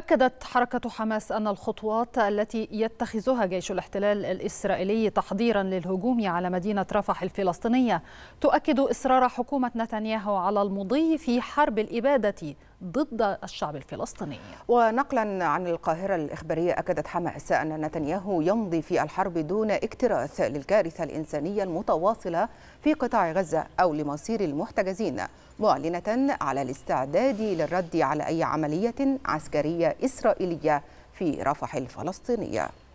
أكدت حركة حماس أن الخطوات التي يتخذها جيش الاحتلال الإسرائيلي تحضيرا للهجوم على مدينة رفح الفلسطينية تؤكد إصرار حكومة نتنياهو على المضي في حرب الإبادة ضد الشعب الفلسطيني ونقلا عن القاهرة الإخبارية أكدت حماس أن نتنياهو يمضي في الحرب دون اكتراث للكارثة الإنسانية المتواصلة في قطاع غزة أو لمصير المحتجزين معلنة على الاستعداد للرد على أي عملية عسكرية إسرائيلية في رفح الفلسطينية